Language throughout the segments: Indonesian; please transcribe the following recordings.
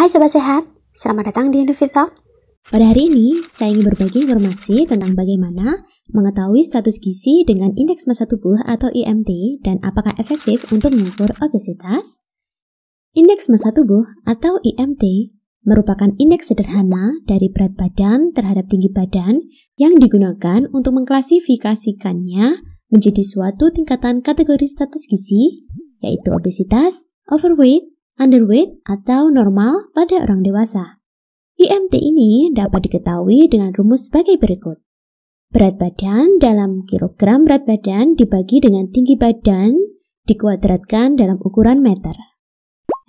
Hai Sobat Sehat, selamat datang di Indofit Talk. Pada hari ini, saya ingin berbagi informasi tentang bagaimana mengetahui status gizi dengan indeks Masa tubuh atau IMT dan apakah efektif untuk mengukur obesitas. Indeks Masa tubuh atau IMT merupakan indeks sederhana dari berat badan terhadap tinggi badan yang digunakan untuk mengklasifikasikannya menjadi suatu tingkatan kategori status gizi, yaitu obesitas, overweight, underweight atau normal pada orang dewasa. IMT ini dapat diketahui dengan rumus sebagai berikut. Berat badan dalam kilogram berat badan dibagi dengan tinggi badan dikuadratkan dalam ukuran meter.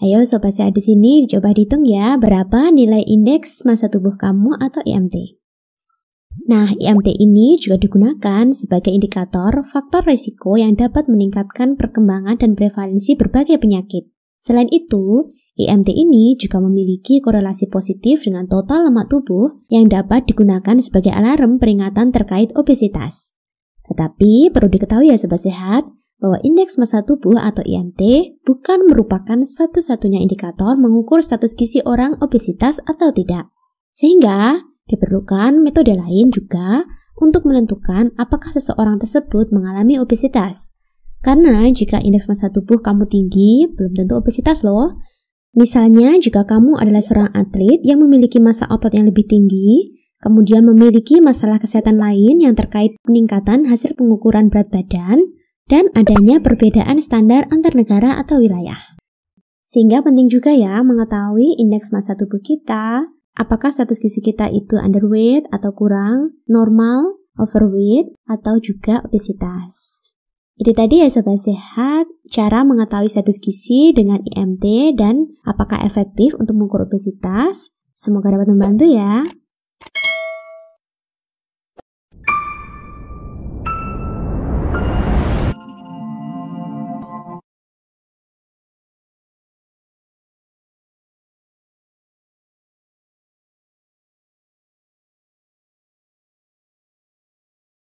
Ayo sobat sehat di sini dicoba dihitung ya berapa nilai indeks massa tubuh kamu atau IMT. Nah, IMT ini juga digunakan sebagai indikator faktor risiko yang dapat meningkatkan perkembangan dan prevalensi berbagai penyakit. Selain itu, IMT ini juga memiliki korelasi positif dengan total lemak tubuh yang dapat digunakan sebagai alarm peringatan terkait obesitas. Tetapi perlu diketahui ya sobat sehat, bahwa indeks massa tubuh atau IMT bukan merupakan satu-satunya indikator mengukur status gizi orang obesitas atau tidak. Sehingga diperlukan metode lain juga untuk menentukan apakah seseorang tersebut mengalami obesitas. Karena jika indeks massa tubuh kamu tinggi, belum tentu obesitas loh. Misalnya, jika kamu adalah seorang atlet yang memiliki massa otot yang lebih tinggi, kemudian memiliki masalah kesehatan lain yang terkait peningkatan hasil pengukuran berat badan, dan adanya perbedaan standar antar negara atau wilayah. Sehingga penting juga ya mengetahui indeks massa tubuh kita, apakah status gizi kita itu underweight atau kurang, normal, overweight, atau juga obesitas. Itu tadi ya Sobat Sehat, cara mengetahui status gizi dengan IMT dan apakah efektif untuk mengukur obesitas. Semoga dapat membantu ya.